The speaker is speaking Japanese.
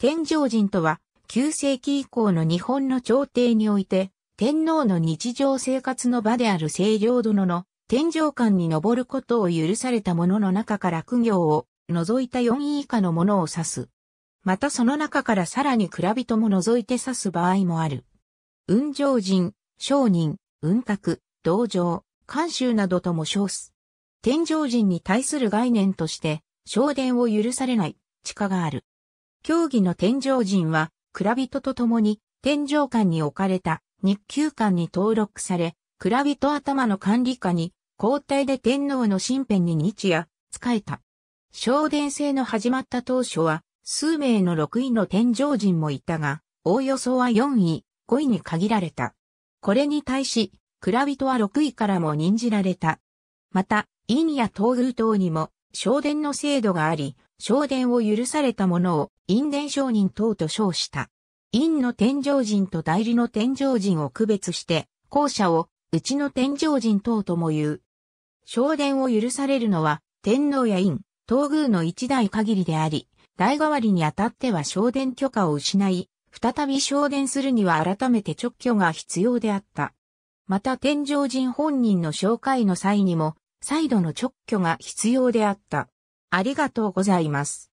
天上人とは、9世紀以降の日本の朝廷において、天皇の日常生活の場である清涼殿の天上官に上ることを許された者の中から苦行を除いた4位以下の者を指す。またその中からさらに蔵人も除いて指す場合もある。雲上人、商人、雲閣、道場、官衆などとも称す。天上人に対する概念として、昇殿を許されない、地下がある。競技の天井人は、蔵人と共に天井間に置かれた日給館に登録され、蔵人頭の管理下に交代で天皇の身辺に日夜、仕えた。昇殿制の始まった当初は、数名の6位の天井人もいたが、おおよそは4位、5位に限られた。これに対し、蔵人は6位からも任じられた。また、院や東宮等にも、昇殿の制度があり、昇殿を許された者を陰伝承人等と称した。陰の天上人と代理の天上人を区別して、後者を、うちの天上人等とも言う。昇殿を許されるのは、天皇や院、東宮の一代限りであり、代替わりにあたっては昇殿許可を失い、再び昇殿するには改めて直挙が必要であった。また天上人本人の紹介の際にも、再度の直挙が必要であった。ありがとうございます。